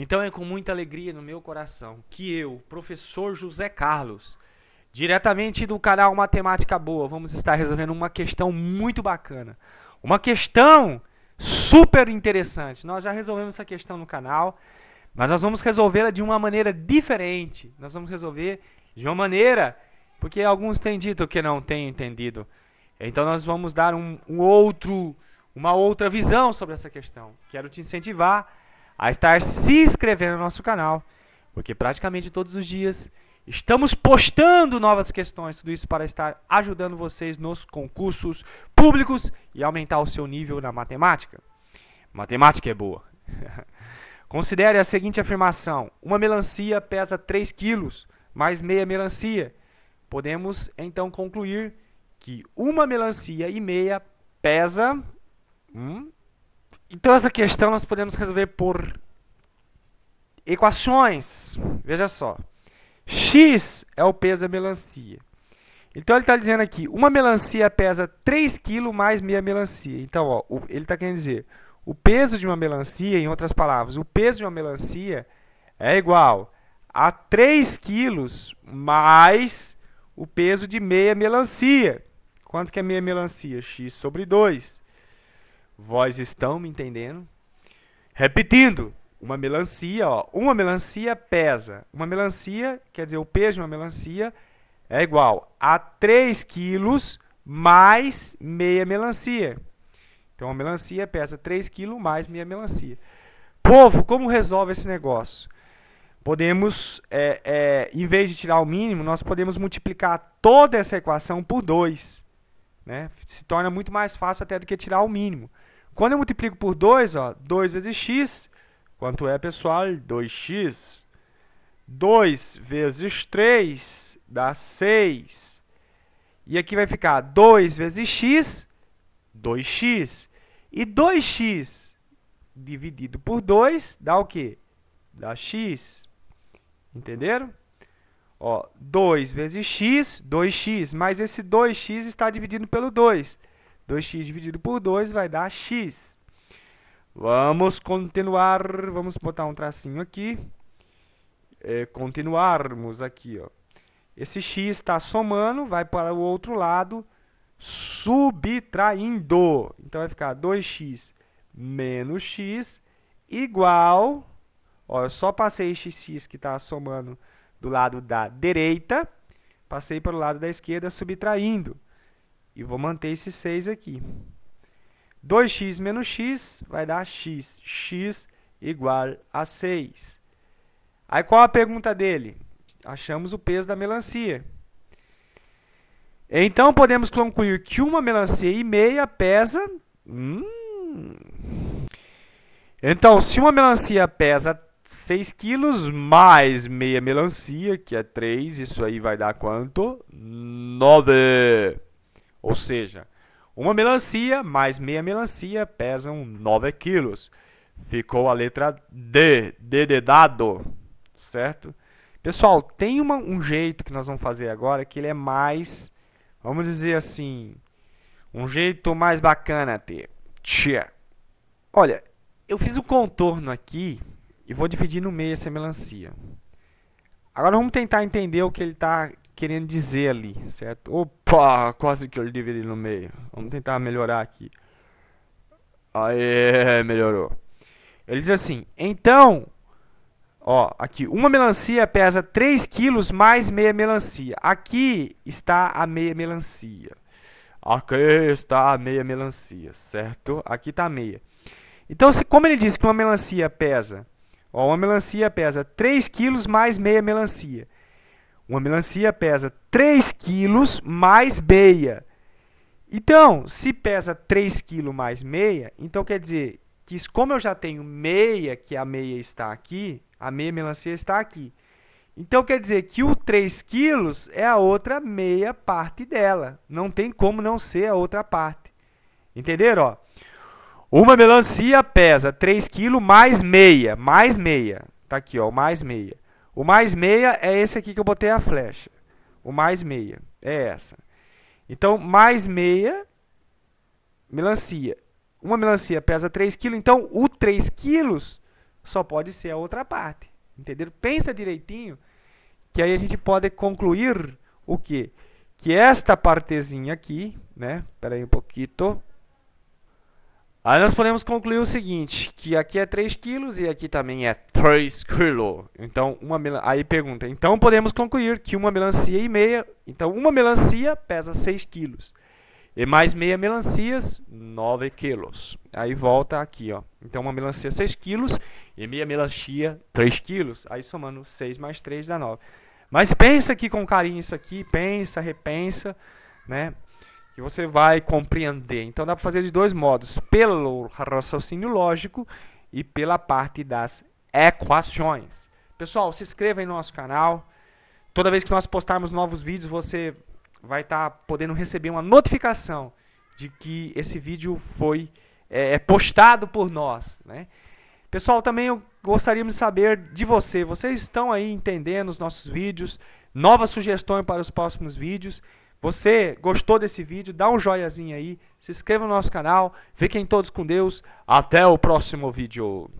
Então é com muita alegria no meu coração que eu, professor José Carlos, diretamente do canal Matemática Boa, vamos estar resolvendo uma questão muito bacana. Uma questão super interessante. Nós já resolvemos essa questão no canal, mas nós vamos resolvê-la de uma maneira diferente. Nós vamos resolver de uma maneira, porque alguns têm dito que não têm entendido. Então nós vamos dar um, um outro, uma outra visão sobre essa questão. Quero te incentivar a estar se inscrevendo no nosso canal, porque praticamente todos os dias estamos postando novas questões, tudo isso para estar ajudando vocês nos concursos públicos e aumentar o seu nível na matemática. Matemática é boa. Considere a seguinte afirmação: uma melancia pesa 3 quilos, mais meia melancia. Podemos então concluir que uma melancia e meia pesa. Hum, então essa questão nós podemos resolver por equações. Veja só. X é o peso da melancia. Então ele está dizendo aqui, uma melancia pesa 3 kg mais meia melancia. Então, ó, ele está querendo dizer, o peso de uma melancia, em outras palavras, o peso de uma melancia é igual a 3 quilos mais o peso de meia melancia. Quanto que é meia melancia? X sobre 2. Vós estão me entendendo? Repetindo, uma melancia, ó, uma melancia pesa. Uma melancia, quer dizer, o peso de uma melancia é igual a 3 quilos mais meia melancia. Então, uma melancia pesa 3 quilos mais meia melancia. Povo, como resolve esse negócio? Podemos, é, é, em vez de tirar o mínimo, nós podemos multiplicar toda essa equação por 2. Né? Se torna muito mais fácil até do que tirar o mínimo. Quando eu multiplico por 2, 2 vezes x, quanto é, pessoal? 2x. 2 vezes 3 dá 6. E aqui vai ficar 2 vezes x, 2x. E 2x dividido por 2 dá o quê? Dá x. Entenderam? Ó, 2 vezes x, 2x. Mas esse 2x está dividido pelo 2. 2x dividido por 2 vai dar x. Vamos continuar, vamos botar um tracinho aqui. É, continuarmos aqui, ó. Esse x está somando, vai para o outro lado, subtraindo. Então vai ficar 2x menos x igual... Ó, eu só passei xx que está somando do lado da direita, passei para o lado da esquerda subtraindo. E vou manter esse 6 aqui. 2x menos x vai dar x. x igual a 6. Aí qual a pergunta dele? Achamos o peso da melancia. Então podemos concluir que uma melancia e meia pesa. Hum. Então, se uma melancia pesa 6 quilos mais meia melancia, que é 3, isso aí vai dar quanto? 9. Ou seja, uma melancia mais meia melancia pesam 9 quilos. Ficou a letra D, D de dado, certo? Pessoal, tem uma, um jeito que nós vamos fazer agora que ele é mais, vamos dizer assim, um jeito mais bacana ter. Tchê. Olha, eu fiz o contorno aqui e vou dividir no meio essa melancia. Agora vamos tentar entender o que ele está querendo dizer ali, certo? Ou Pô, quase que eu dividi no meio. Vamos tentar melhorar aqui. Aê, melhorou. Ele diz assim: então, ó, aqui, uma melancia pesa 3 quilos mais meia melancia. Aqui está a meia melancia. Aqui está a meia melancia, certo? Aqui está a meia. Então, se, como ele disse que uma melancia pesa, ó, uma melancia pesa 3 quilos mais meia melancia. Uma melancia pesa 3 quilos mais meia. Então, se pesa 3 quilos mais meia, então quer dizer que como eu já tenho meia, que a meia está aqui, a meia melancia está aqui. Então quer dizer que o 3 quilos é a outra meia parte dela. Não tem como não ser a outra parte. Entenderam? Ó? Uma melancia pesa 3 quilos mais meia. Mais meia. Tá aqui, ó, mais meia. O mais meia é esse aqui que eu botei a flecha. O mais meia é essa. Então, mais meia, melancia. Uma melancia pesa 3 kg, então o 3 quilos só pode ser a outra parte. Entendeu? Pensa direitinho, que aí a gente pode concluir o quê? Que esta partezinha aqui, né? Espera aí um pouquinho. Aí nós podemos concluir o seguinte, que aqui é 3 quilos e aqui também é 3 quilos. Então, uma aí pergunta, então podemos concluir que uma melancia e meia, então uma melancia pesa 6 quilos. E mais meia melancias, 9 quilos. Aí volta aqui, ó. Então uma melancia 6 quilos e meia melancia 3 quilos. Aí somando 6 mais 3 dá 9. Mas pensa aqui com carinho isso aqui, pensa, repensa, né? que você vai compreender. Então dá para fazer de dois modos: pelo raciocínio lógico e pela parte das equações. Pessoal, se inscreva em nosso canal. Toda vez que nós postarmos novos vídeos, você vai estar tá podendo receber uma notificação de que esse vídeo foi é, é postado por nós, né? Pessoal, também eu gostaríamos de saber de você. Vocês estão aí entendendo os nossos vídeos? Novas sugestões para os próximos vídeos? Você gostou desse vídeo? Dá um joiazinho aí, se inscreva no nosso canal, fiquem todos com Deus, até o próximo vídeo.